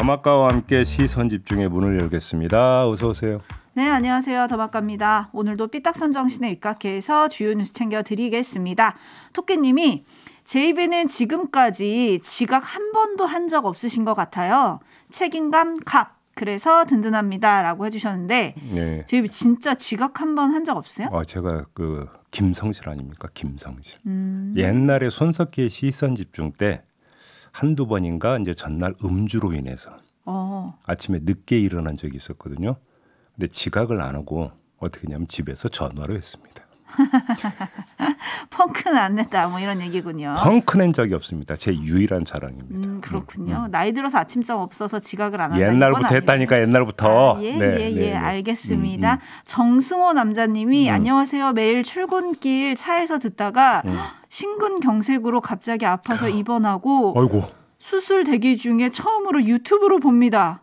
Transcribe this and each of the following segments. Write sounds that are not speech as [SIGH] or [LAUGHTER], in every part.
더마카와 함께 시선 집중의 문을 열겠습니다. 어서 오세요. 네, 안녕하세요. 더마카입니다. 오늘도 삐딱선 정신의 입각해서 주요 뉴스 챙겨 드리겠습니다. 토끼님이 제이는 지금까지 지각 한 번도 한 적 없으신 것 같아요. 책임감 갑. 그래서 든든합니다라고 해주셨는데 네. 제이 진짜 지각 한 번 한 적 없어요? 아 제가 그 김성실 아닙니까 김성실 음. 옛날에 손석희 시선 집중 때 한두 번인가 이제 전날 음주로 인해서 어. 아침에 늦게 일어난 적이 있었거든요. 근데 지각을 안 하고 어떻게 했냐면 집에서 전화로 했습니다. [LAUGHS] 펑크는 안 냈다 뭐 이런 얘기군요. 펑크 낸 적이 없습니다. 제 유일한 자랑입니다. 음, 그렇군요. 음, 음. 나이 들어서 아침잠 없어서 지각을 안 한다. 옛날부터 했다니까 옛날부터. 아, 예, 네, 예, 예. 네, 예, 알겠습니다. 음, 음. 정승호 남자님이 음. 안녕하세요. 매일 출근길 차에서 듣다가 심근경색으로 갑자기 아파서 아. 입원하고 아이고. 수술 대기 중에 처음으로 유튜브로 봅니다.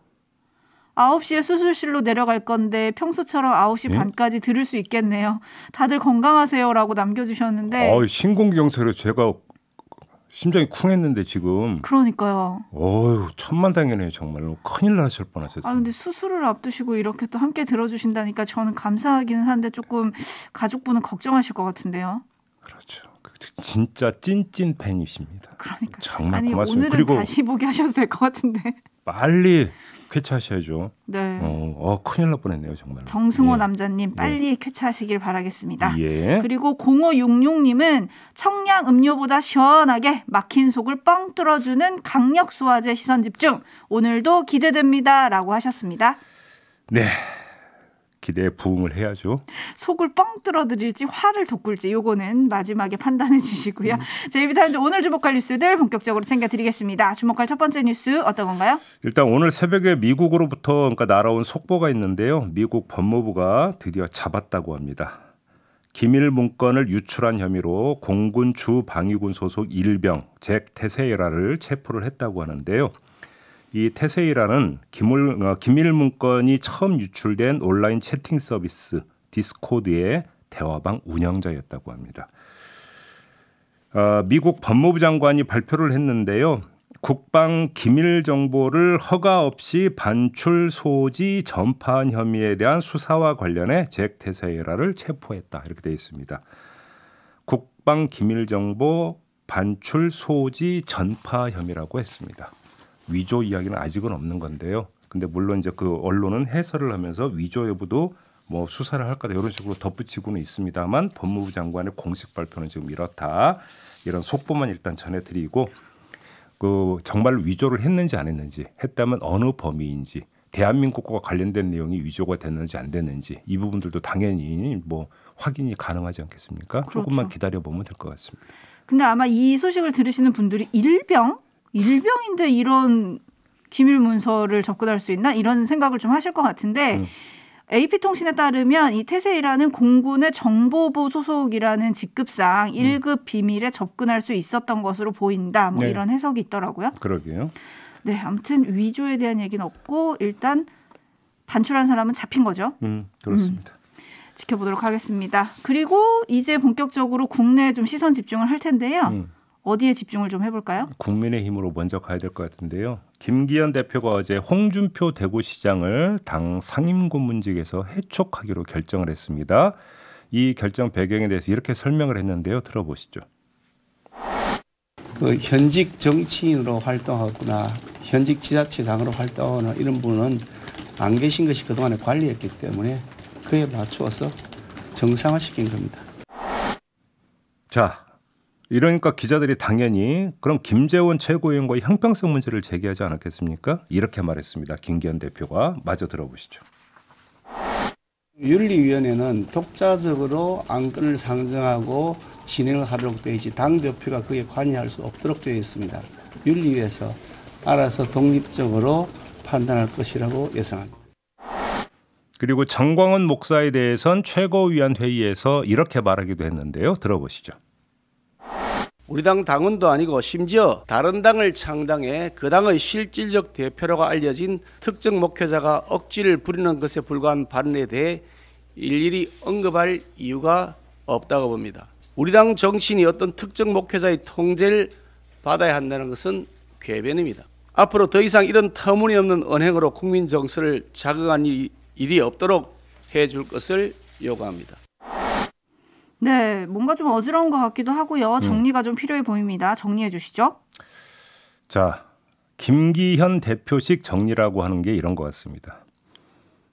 9시에 수술실로 내려갈 건데 평소처럼 9시 예? 반까지 들을 수 있겠네요. 다들 건강하세요라고 남겨주셨는데 아, 신공경색으로 제가 심장이 쿵했는데 지금 그러니까요. 어휴 천만당연해요 정말로 큰일 나실 뻔하셨어요. 아 근데 수술을 앞두시고 이렇게 또 함께 들어주신다니까 저는 감사하기는 한데 조금 가족분은 걱정하실 것 같은데요. 그렇죠. 진짜 찐찐 팬이십니다. 그러니까 정말 아니, 고맙습니다. 오늘은 그리고 다시 보게 하셔도 될 것 같은데. [LAUGHS] 빨리 쾌차하셔야죠. 네. 어, 어, 큰일 날 뻔했네요 정말. 정승호 예. 남자님 빨리 예. 쾌차하시길 바라겠습니다. 예. 그리고 0566님은 청량 음료보다 시원하게 막힌 속을 뻥 뚫어주는 강력 소화제 시선 집중 오늘도 기대됩니다라고 하셨습니다. 네. 기대에 부응을 해야죠. 속을 뻥 뚫어드릴지 화를 돋굴지 요거는 마지막에 판단해 주시고요. 음. 제이비타임즈 오늘 주목할 뉴스들 본격적으로 챙겨드리겠습니다. 주목할 첫 번째 뉴스 어떤 건가요? 일단 오늘 새벽에 미국으로부터 그러니까 날아온 속보가 있는데요. 미국 법무부가 드디어 잡았다고 합니다. 기밀 문건을 유출한 혐의로 공군 주방위군 소속 일병 잭 테세이라를 체포를 했다고 하는데요. 이 태세이라는 기밀, 어, 기밀 문건이 처음 유출된 온라인 채팅 서비스 디스코드의 대화방 운영자였다고 합니다. 어, 미국 법무부 장관이 발표를 했는데요. 국방 기밀 정보를 허가 없이 반출 소지 전파한 혐의에 대한 수사와 관련해 잭 테세이라를 체포했다 이렇게 되어 있습니다. 국방 기밀 정보 반출 소지 전파 혐의라고 했습니다. 위조 이야기는 아직은 없는 건데요. 근데 물론 이제 그 언론은 해설을 하면서 위조 여부도 뭐 수사를 할 거다 이런 식으로 덧붙이고는 있습니다만 법무부 장관의 공식 발표는 지금 이렇다 이런 속보만 일단 전해드리고 그 정말 위조를 했는지 안 했는지 했다면 어느 범위인지 대한민국과 관련된 내용이 위조가 됐는지 안 됐는지 이 부분들도 당연히 뭐 확인이 가능하지 않겠습니까? 그렇죠. 조금만 기다려 보면 될 것 같습니다. 근데 아마 이 소식을 들으시는 분들이 일병 일병인데 이런 기밀 문서를 접근할 수 있나 이런 생각을 좀 하실 것 같은데 음. 네. AP통신에 따르면 이 태세이라는 공군의 정보부 소속이라는 직급상 음. 1급 비밀에 접근할 수 있었던 것으로 보인다. 뭐 네. 이런 해석이 있더라고요. 그러게요. 네, 아무튼 위조에 대한 얘기는 없고 일단 반출한 사람은 잡힌 거죠. 음, 그렇습니다. 음. 지켜보도록 하겠습니다. 그리고 이제 본격적으로 국내에 좀 시선 집중을 할 텐데요. 음. 어디에 집중을 좀 해볼까요? 국민의힘으로 먼저 가야 될 것 같은데요. 김기현 대표가 어제 홍준표 대구시장을 당 상임고문직에서 해촉하기로 결정을 했습니다. 이 결정 배경에 대해서 이렇게 설명을 했는데요. 들어보시죠. 그 현직 정치인으로 활동하거나 현직 지자체장으로 활동하거 이런 분은 안 계신 것이 그동안에 관리했기 때문에 그에 맞추어서 정상화시킨 겁니다. 자, 이러니까 기자들이 당연히 그럼 김재원 최고위원과의 형평성 문제를 제기하지 않았겠습니까? 이렇게 말했습니다. 김기현 대표가 마저 들어보시죠. 윤리위원회는 독자적으로 안건을 상정하고 진행을 하도록 되어 있지 당 대표가 그에 관여할 수 없도록 되어 있습니다. 윤리위에서 알아서 독립적으로 판단할 것이라고 예상합니다. 그리고 정광훈 목사에 대해선 최고위원 회의에서 이렇게 말하기도 했는데요. 들어보시죠. 우리 당 당원도 아니고 심지어 다른 당을 창당해 그 당의 실질적 대표라고 알려진 특정 목회자가 억지를 부리는 것에 불과한 발언에 대해 일일이 언급할 이유가 없다고 봅니다. 우리 당 정신이 어떤 특정 목회자의 통제를 받아야 한다는 것은 궤변입니다. 앞으로 더 이상 이런 터무니없는 언행으로 국민 정서를 자극한 일이 없도록 해줄 것을 요구합니다. 네, 뭔가 좀 어지러운 것 같기도 하고요. 음. 정리가 음. 좀 필요해 보입니다. 정리해 주시죠. 자, 김기현 대표식 정리라고 하는 게 이런 것 같습니다.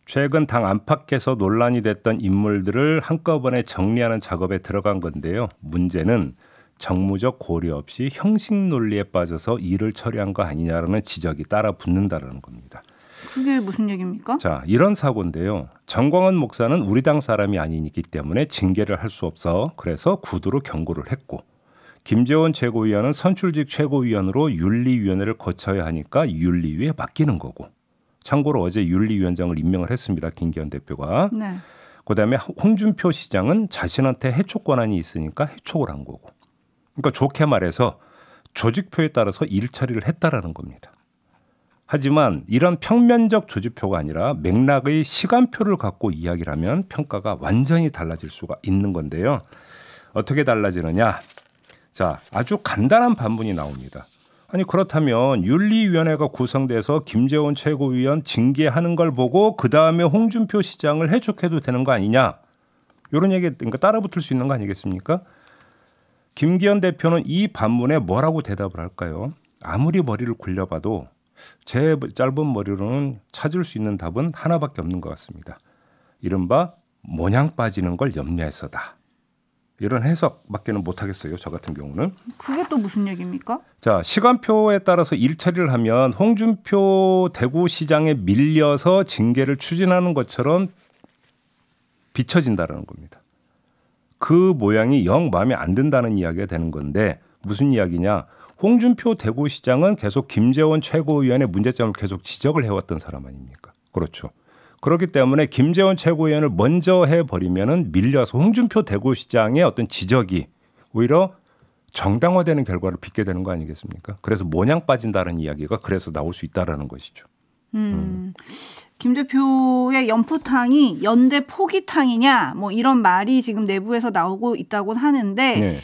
최근 당 안팎에서 논란이 됐던 인물들을 한꺼번에 정리하는 작업에 들어간 건데요. 문제는 정무적 고려 없이 형식 논리에 빠져서 일을 처리한 거 아니냐라는 지적이 따라 붙는다라는 겁니다. 그게 무슨 얘기입니까? 자, 이런 사고인데요. 정광훈 목사는 우리 당 사람이 아니기 때문에 징계를 할 수 없어 그래서 구두로 경고를 했고 김재원 최고위원은 선출직 최고위원으로 윤리위원회를 거쳐야 하니까 윤리위에 맡기는 거고 참고로 어제 윤리위원장을 임명을 했습니다. 김기현 대표가. 네. 그다음에 홍준표 시장은 자신한테 해촉 권한이 있으니까 해촉을 한 거고. 그러니까 좋게 말해서 조직표에 따라서 일처리를 했다라는 겁니다. 하지만 이런 평면적 조지표가 아니라 맥락의 시간표를 갖고 이야기를 하면 평가가 완전히 달라질 수가 있는 건데요. 어떻게 달라지느냐? 자, 아주 간단한 반문이 나옵니다. 아니 그렇다면 윤리위원회가 구성돼서 김재원 최고위원 징계하는 걸 보고 그 다음에 홍준표 시장을 해촉해도 되는 거 아니냐? 이런 얘기 그러니까 따라붙을 수 있는 거 아니겠습니까? 김기현 대표는 이 반문에 뭐라고 대답을 할까요? 아무리 머리를 굴려봐도 제 짧은 머리로는 찾을 수 있는 답은 하나밖에 없는 것 같습니다. 이른바 모냥 빠지는 걸 염려해서다. 이런 해석밖에는 못하겠어요. 저 같은 경우는. 그게 또 무슨 얘기입니까? 자 시간표에 따라서 일 처리를 하면 홍준표 대구시장에 밀려서 징계를 추진하는 것처럼 비춰진다라는 겁니다. 그 모양이 영 마음에 안 든다는 이야기가 되는 건데 무슨 이야기냐? 홍준표 대구시장은 계속 김재원 최고위원의 문제점을 계속 지적을 해왔던 사람 아닙니까? 그렇죠. 그렇기 때문에 김재원 최고위원을 먼저 해버리면은 밀려서 홍준표 대구시장의 어떤 지적이 오히려 정당화되는 결과를 빚게 되는 거 아니겠습니까? 그래서 모냥 빠진다는 이야기가 그래서 나올 수 있다라는 것이죠. 음. 음. 김 대표의 연포탕이 연대 포기탕이냐 뭐 이런 말이 지금 내부에서 나오고 있다고 하는데 네.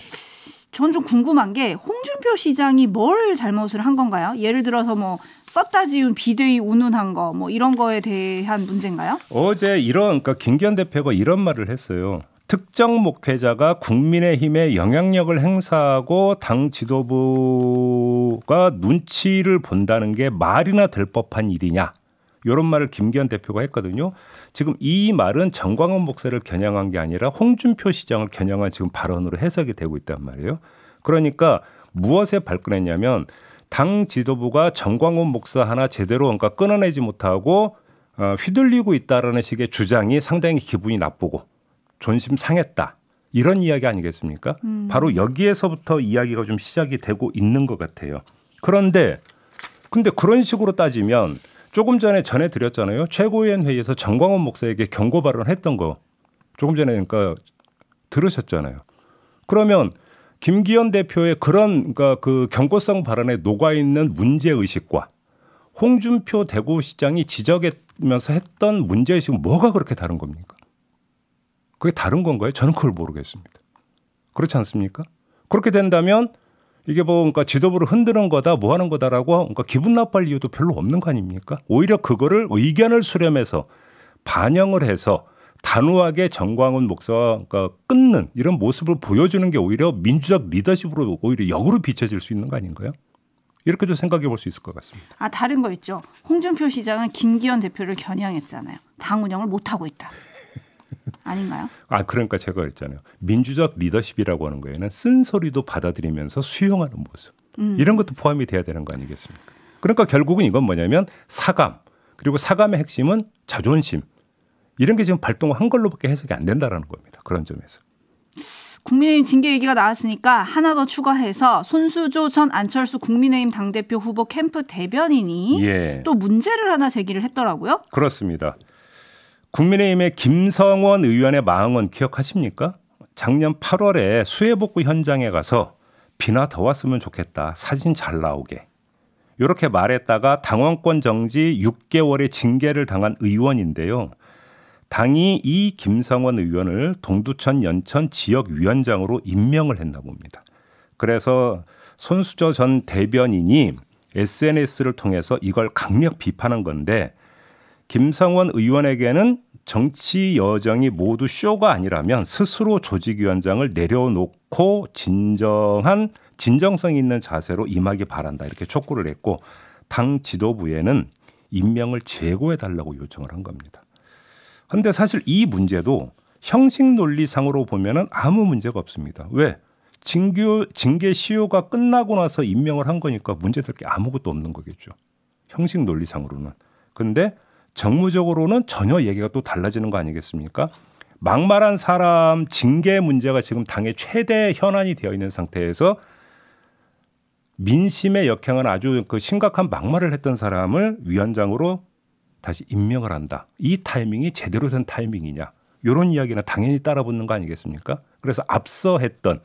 전좀 궁금한 게 홍준표 시장이 뭘 잘못을 한 건가요? 예를 들어서 뭐 썼다 지운 비대위 운운한 거 뭐 이런 거에 대한 문제인가요? 어제 이런 그러니까 김기현 대표가 이런 말을 했어요. 특정 목회자가 국민의힘에 영향력을 행사하고 당 지도부가 눈치를 본다는 게 말이나 될 법한 일이냐. 이런 말을 김기현 대표가 했거든요. 지금 이 말은 정광훈 목사를 겨냥한 게 아니라 홍준표 시장을 겨냥한 지금 발언으로 해석이 되고 있단 말이에요. 그러니까 무엇에 발끈했냐면 당 지도부가 정광훈 목사 하나 제대로 그러 그러니까 끊어내지 못하고 어, 휘둘리고 있다라는 식의 주장이 상당히 기분이 나쁘고 존심 상했다. 이런 이야기 아니겠습니까? 음. 바로 여기에서부터 이야기가 좀 시작이 되고 있는 것 같아요. 그런데 근데 그런 식으로 따지면 조금 전에 전해드렸잖아요. 최고위원 회의에서 정광훈 목사에게 경고 발언했던 거 조금 전에 그러니까 들으셨잖아요. 그러면 김기현 대표의 그런 그러니까 그 경고성 발언에 녹아 있는 문제 의식과 홍준표 대구시장이 지적하면서 했던 문제 의식은 뭐가 그렇게 다른 겁니까? 그게 다른 건가요? 저는 그걸 모르겠습니다. 그렇지 않습니까? 그렇게 된다면 이게 뭐 그러니까 지도부를 흔드는 거다 뭐 하는 거다라고 그러니까 기분 나빠할 이유도 별로 없는 거 아닙니까? 오히려 그거를 의견을 수렴해서 반영을 해서 단호하게 정광훈 목사가 그러니까 끊는 이런 모습을 보여주는 게 오히려 민주적 리더십으로 오히려 역으로 비춰질 수 있는 거 아닌가요? 이렇게도 생각해 볼 수 있을 것 같습니다. 아 다른 거 있죠. 홍준표 시장은 김기현 대표를 겨냥했잖아요. 당 운영을 못 하고 있다. 아닌가요? 아 그러니까 제가 그랬잖아요. 민주적 리더십이라고 하는 거에는 쓴소리도 받아들이면서 수용하는 모습 음. 이런 것도 포함이 돼야 되는 거 아니겠습니까? 그러니까 결국은 이건 뭐냐면 사감 그리고 사감의 핵심은 자존심 이런 게 지금 발동한 걸로밖에 해석이 안 된다라는 겁니다. 그런 점에서. 국민의힘 징계 얘기가 나왔으니까 하나 더 추가해서 손수조 전 안철수 국민의힘 당대표 후보 캠프 대변인이 예. 또 문제를 하나 제기를 했더라고요. 그렇습니다. 국민의힘의 김성원 의원의 망언 기억하십니까? 작년 8월에 수해복구 현장에 가서 비나 더 왔으면 좋겠다. 사진 잘 나오게. 이렇게 말했다가 당원권 정지 6개월의 징계를 당한 의원인데요. 당이 이 김성원 의원을 동두천 연천 지역위원장으로 임명을 했나 봅니다. 그래서 손수저 전 대변인이 SNS를 통해서 이걸 강력 비판한 건데 김상원 의원에게는 정치 여정이 모두 쇼가 아니라면 스스로 조직위원장을 내려놓고 진정한 진정성 있는 자세로 임하기 바란다 이렇게 촉구를 했고 당 지도부에는 임명을 제고해 달라고 요청을 한 겁니다. 그런데 사실 이 문제도 형식 논리상으로 보면은 아무 문제가 없습니다. 왜? 징교, 징계 시효가 끝나고 나서 임명을 한 거니까 문제될 게 아무것도 없는 거겠죠. 형식 논리상으로는. 근데 정무적으로는 전혀 얘기가 또 달라지는 거 아니겠습니까? 막말한 사람 징계 문제가 지금 당의 최대 현안이 되어 있는 상태에서 민심에 역행한 아주 그 심각한 막말을 했던 사람을 위원장으로 다시 임명을 한다. 이 타이밍이 제대로 된 타이밍이냐. 이런 이야기는 당연히 따라붙는 거 아니겠습니까? 그래서 앞서 했던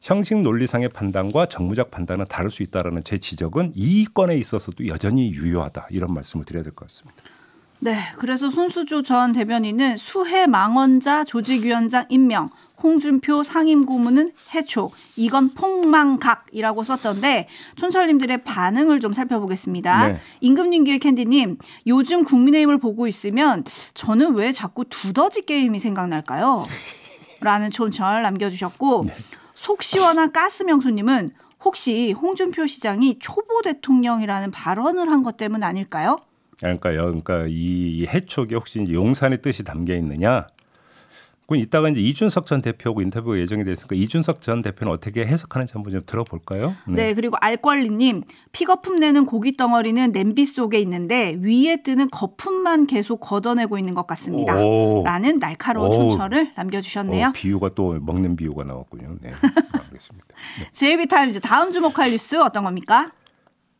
형식 논리상의 판단과 정무적 판단은 다를 수 있다라는 제 지적은 이 건에 있어서도 여전히 유효하다 이런 말씀을 드려야 될 것 같습니다. 네, 그래서 손수조 전 대변인은 수해 망원자 조직위원장 임명, 홍준표 상임고문은 해초 이건 폭망각이라고 썼던데 촌철님들의 반응을 좀 살펴보겠습니다. 네. 임금님기의 캔디님, 요즘 국민의힘을 보고 있으면 저는 왜 자꾸 두더지 게임이 생각날까요? 라는 촌철 남겨주셨고 네. 속 시원한 가스명수님은 혹시 홍준표 시장이 초보 대통령이라는 발언을 한 것 때문 아닐까요? 그러니까요. 그러니까 이, 해촉에 혹시 용산의 뜻이 담겨 있느냐? 그건 이따가 이제 이준석 전 대표하고 인터뷰가 예정이 됐으니까 이준석 전 대표는 어떻게 해석하는지 한번 좀 들어볼까요? 네, 네 그리고 알권리님 피거품 내는 고기 덩어리는 냄비 속에 있는데 위에 뜨는 거품만 계속 걷어내고 있는 것 같습니다. 오. 라는 날카로운 오. 촌철을 남겨주셨네요. 오, 어, 비유가 또 먹는 비유가 나왔군요. 네, 알겠습니다. [LAUGHS] 네. 제이타임즈 다음 주목할 뉴스 어떤 겁니까?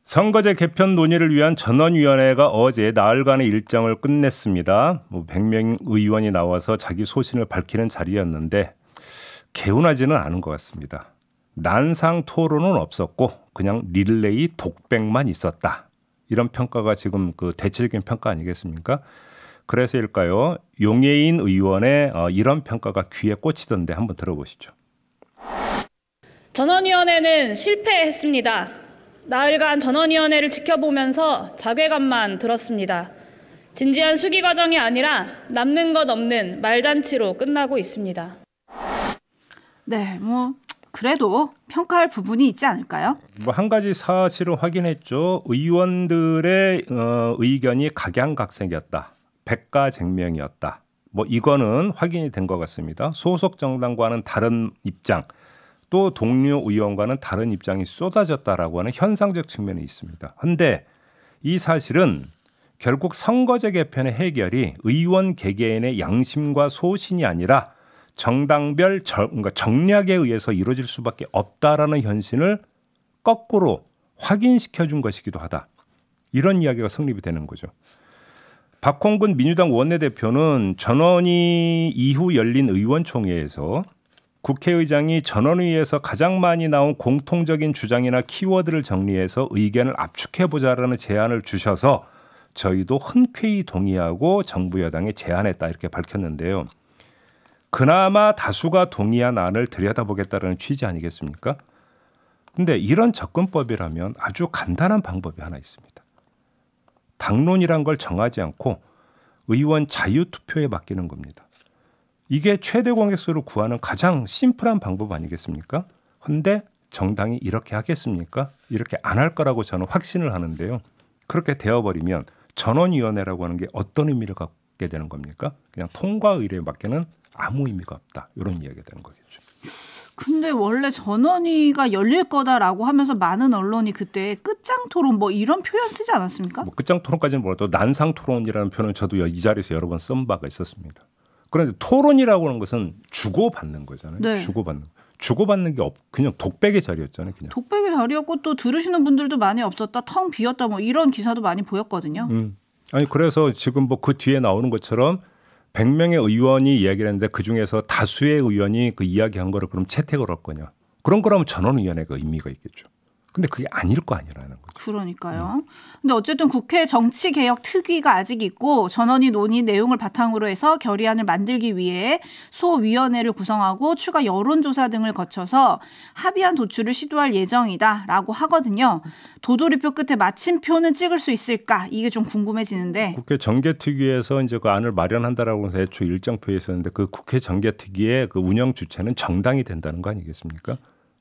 선거제 개편 논의를 위한 전원위원회가 어제 나흘간의 일정을 끝냈습니다. 뭐 100명 의원이 나와서 자기 소신을 밝히는 자리였는데 개운하지는 않은 것 같습니다. 난상 토론은 없었고 그냥 릴레이 독백만 있었다. 이런 평가가 지금 그 대체적인 평가 아니겠습니까? 그래서일까요? 용예인 의원의 어, 이런 평가가 귀에 꽂히던데 한번 들어보시죠. 전원위원회는 실패했습니다. 나흘간 전원위원회를 지켜보면서 자괴감만 들었습니다. 진지한 수기 과정이 아니라 남는 것 없는 말잔치로 끝나고 있습니다. 네, 뭐 그래도 평가할 부분이 있지 않을까요? 뭐 한 가지 사실을 확인했죠. 의원들의 어, 의견이 각양각색이었다. 백가쟁명이었다. 뭐 이거는 확인이 된 것 같습니다. 소속 정당과는 다른 입장. 또 동료 의원과는 다른 입장이 쏟아졌다라고 하는 현상적 측면이 있습니다. 그런데 이 사실은 결국 선거제 개편의 해결이 의원 개개인의 양심과 소신이 아니라 정당별 정, 그러니까 략에 의해서 이루어질 수밖에 없다라는 현실을 거꾸로 확인시켜 준 것이기도 하다. 이런 이야기가 성립이 되는 거죠. 박홍근 민주당 원내대표는 전원이 이후 열린 의원총회에서 국회의장이 전원위에서 가장 많이 나온 공통적인 주장이나 키워드를 정리해서 의견을 압축해보자라는 제안을 주셔서 저희도 흔쾌히 동의하고 정부 여당에 제안했다 이렇게 밝혔는데요. 그나마 다수가 동의한 안을 들여다보겠다는 취지 아니겠습니까? 근데 이런 접근법이라면 아주 간단한 방법이 하나 있습니다. 당론이란 걸 정하지 않고 의원 자유 투표에 맡기는 겁니다. 이게 최대 관객수를 구하는 가장 심플한 방법 아니겠습니까? 근데 정당이 이렇게 하겠습니까? 이렇게 안 할 거라고 저는 확신을 하는데요. 그렇게 되어버리면 전원위원회라고 하는 게 어떤 의미를 갖게 되는 겁니까? 그냥 통과 의뢰에 는 아무 의미가 없다. 이런 이야기가 되는 거겠죠. 근데 원래 전원위가 열릴 거다라고 하면서 많은 언론이 그때 끝장 토론 뭐 이런 표현 쓰지 않았습니까? 뭐 끝장 토론까지는 뭐라도 난상 토론이라는 표현을 저도 이 자리에서 여러 번 쓴 바가 있었습니다. 그런데 토론이라고 하는 것은 주고받는 거잖아요. 네. 주고받는. 주고받는 게 없, 그냥 독백의 자리였잖아요. 그냥. 독백의 자리였고 또 들으시는 분들도 많이 없었다. 텅 비었다. 뭐 이런 기사도 많이 보였거든요. 음. 아니 그래서 지금 뭐 그 뒤에 나오는 것처럼 100명의 의원이 이야기를 했는데 그중에서 다수의 의원이 그 이야기한 거를 그럼 채택을 할 거냐. 그런 거라면 전원위원회가 의미가 있겠죠. 근데 그게 아닐 거 아니라는 거죠. 그러니까요. 음. 근데 어쨌든 국회 정치 개혁 특위가 아직 있고 전원이 논의 내용을 바탕으로 해서 결의안을 만들기 위해 소위원회를 구성하고 추가 여론조사 등을 거쳐서 합의안 도출을 시도할 예정이다라고 하거든요. 도돌이표 끝에 마침표는 찍을 수 있을까 이게 좀 궁금해지는데. 국회 정개 특위에서 이제 그 안을 마련한다라고 해서 애초 일정표에 있었는데 그 국회 정개 특위의 그 운영 주체는 정당이 된다는 거 아니겠습니까?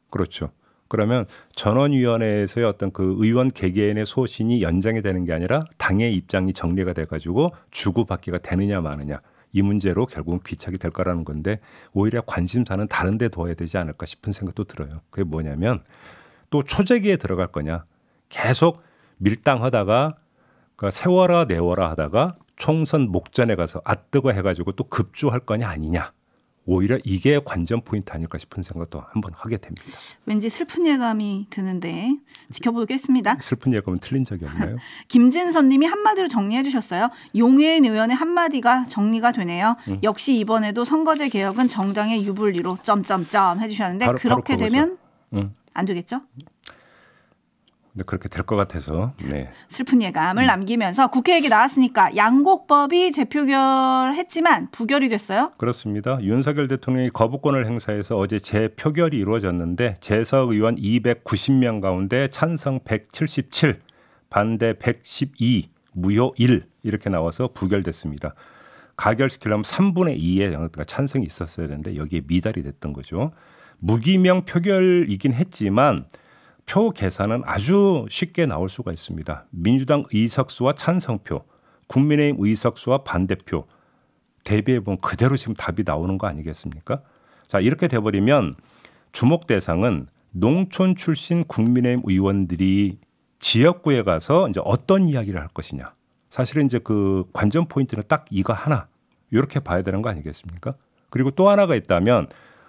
그렇죠. 그러면 전원위원회에서의 어떤 그 의원 개개인의 소신이 연장이 되는 게 아니라 당의 입장이 정리가 돼가지고 주고받기가 되느냐 마느냐 이 문제로 결국은 귀착이 될 거라는 건데 오히려 관심사는 다른 데 둬야 되지 않을까 싶은 생각도 들어요. 그게 뭐냐면 또 초재기에 들어갈 거냐 계속 밀당하다가 그러니까 세워라 내워라 하다가 총선 목전에 가서 앗뜨거 아 해가지고 또 급조할 거냐 아니냐 오히려 이게 관전 포인트 아닐까 싶은 생각도 한번 하게 됩니다. 왠지 슬픈 예감이 드는데 지켜보겠습니다. 슬픈 예감은 틀린 적이 없나요? [LAUGHS] 김진선님이 한마디로 정리해 주셨어요. 용해인 의원의 한마디가 정리가 되네요. 음. 역시 이번에도 선거제 개혁은 정당의 유불리로 점점점 해주셨는데 바로, 그렇게 바로 되면 음. 안 되겠죠? 근데 그렇게 될 것 같아서 네. 슬픈 예감을 음. 남기면서 국회 얘기 나왔으니까 양곡법이 재표결했지만 부결이 됐어요. 그렇습니다. 윤석열 대통령이 거부권을 행사해서 어제 재표결이 이루어졌는데 재석 의원 290명 가운데 찬성 177, 반대 112, 무효 1 이렇게 나와서 부결됐습니다. 가결시키려면 3분의 2의 찬성이 있었어야 되는데 여기에 미달이 됐던 거죠. 무기명 표결이긴 했지만 표 계산은 아주 쉽게 나올 수가 있습니다. 민주당 의석수와 찬성표, 국민의힘 의석수와 반대표 대비해 보면 그대로 지금 답이 나오는 거 아니겠습니까? 자 이렇게 돼버리면 주목 대상은 농촌 출신 국민의힘 의원들이 지역구에 가서 이제 어떤 이야기를 할 것이냐. 사실은 이제 그 관전 포인트는 딱 이거 하나 이렇게 봐야 되는 거 아니겠습니까? 그리고 또 하나가 있다면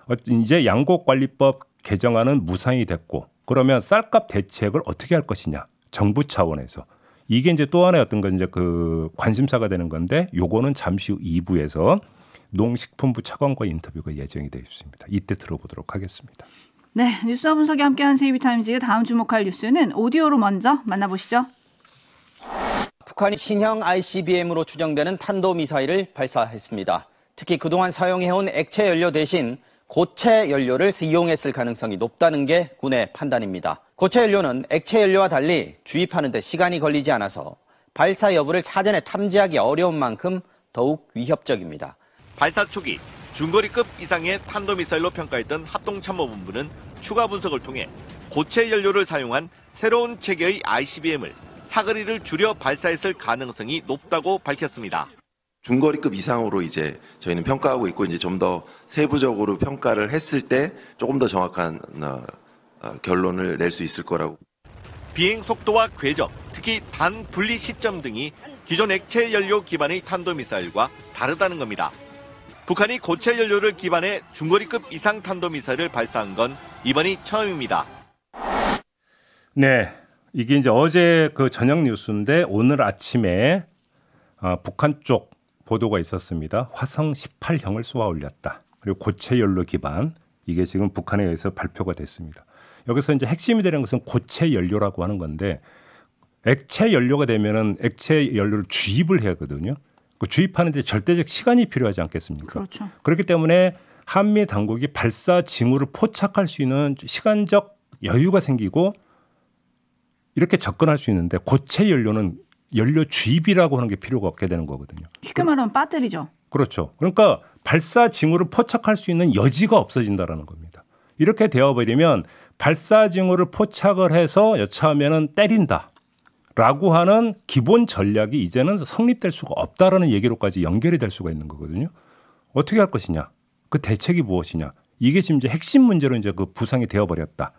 어, 이제 양곡관리법 개정안은 무상이 됐고 그러면 쌀값 대책을 어떻게 할 것이냐. 정부 차원에서. 이게 이제 또 하나의 어떤 건 이제 그 관심사가 되는 건데 요거는 잠시 후 2부에서 농식품부 차관과 인터뷰가 예정이 되어 있습니다. 이때 들어보도록 하겠습니다. 네, 뉴스와 분석이 함께한 세이비타임즈 다음 주목할 뉴스는 오디오로 먼저 만나보시죠. 북한이 신형 ICBM으로 추정되는 탄도미사일을 발사했습니다. 특히 그동안 사용해온 액체 연료 대신 고체 연료를 이용했을 가능성이 높다는 게 군의 판단입니다. 고체 연료는 액체 연료와 달리 주입하는 데 시간이 걸리지 않아서 발사 여부를 사전에 탐지하기 어려운 만큼 더욱 위협적입니다. 발사 초기 중거리급 이상의 탄도미사일로 평가했던 합동참모본부는 추가 분석을 통해 고체 연료를 사용한 새로운 체계의 ICBM을 사거리를 줄여 발사했을 가능성이 높다고 밝혔습니다. 중거리급 이상으로 이제 저희는 평가하고 있고 이제 좀 더 세부적으로 평가를 했을 때 조금 더 정확한 어, 어, 결론을 낼 수 있을 거라고. 비행 속도와 궤적, 특히 반 분리 시점 등이 기존 액체 연료 기반의 탄도미사일과 다르다는 겁니다. 북한이 고체 연료를 기반해 중거리급 이상 탄도미사일을 발사한 건 이번이 처음입니다. 네. 이게 이제 어제 그 저녁 뉴스인데 오늘 아침에 어, 북한 쪽 보도가 있었습니다. 화성 18형을 쏘아 올렸다. 그리고 고체 연료 기반 이게 지금 북한에 의해서 발표가 됐습니다. 여기서 이제 핵심이 되는 것은 고체 연료라고 하는 건데 액체 연료가 되면은 액체 연료를 주입을 해야거든요. 하그 주입하는데 절대적 시간이 필요하지 않겠습니까? 그렇죠. 그렇기 때문에 한미 당국이 발사 징후를 포착할 수 있는 시간적 여유가 생기고 이렇게 접근할 수 있는데 고체 연료는 연료 주입이라고 하는 게 필요가 없게 되는 거거든요. 쉽게 말하면 빠뜨리죠. 그렇죠. 그러니까 발사 징후를 포착할 수 있는 여지가 없어진다라는 겁니다. 이렇게 되어버리면 발사 징후를 포착을 해서 여차하면 때린다. 라고 하는 기본 전략이 이제는 성립될 수가 없다라는 얘기로까지 연결이 될 수가 있는 거거든요. 어떻게 할 것이냐? 그 대책이 무엇이냐? 이게 지금 이제 핵심 문제로 이제 그 부상이 되어버렸다.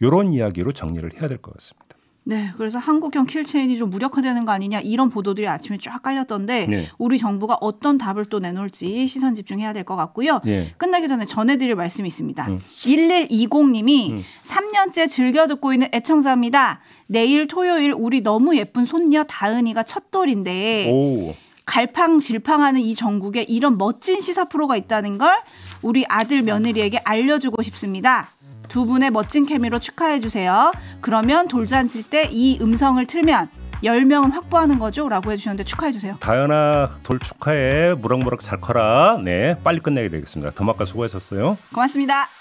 이런 이야기로 정리를 해야 될 것 같습니다. 네, 그래서 한국형 킬체인이 좀 무력화되는 거 아니냐 이런 보도들이 아침에 쫙 깔렸던데 네. 우리 정부가 어떤 답을 또 내놓을지 시선 집중해야 될 것 같고요. 네. 끝나기 전에 전해드릴 말씀이 있습니다. 음. 1120님이 음. 3년째 즐겨 듣고 있는 애청자입니다. 내일 토요일 우리 너무 예쁜 손녀 다은이가 첫 돌인데 오. 갈팡질팡하는 이 전국에 이런 멋진 시사 프로가 있다는 걸 우리 아들 며느리에게 알려주고 싶습니다. 두 분의 멋진 케미로 축하해주세요. 그러면 돌잔치 때 이 음성을 틀면 1 0명은 확보하는 거죠? 라고 해주셨는데 축하해주세요. 다현아 돌 축하해. 무럭무럭 잘 커라. 네, 빨리 끝내게 되겠습니다. 더마카 수고하셨어요. 고맙습니다.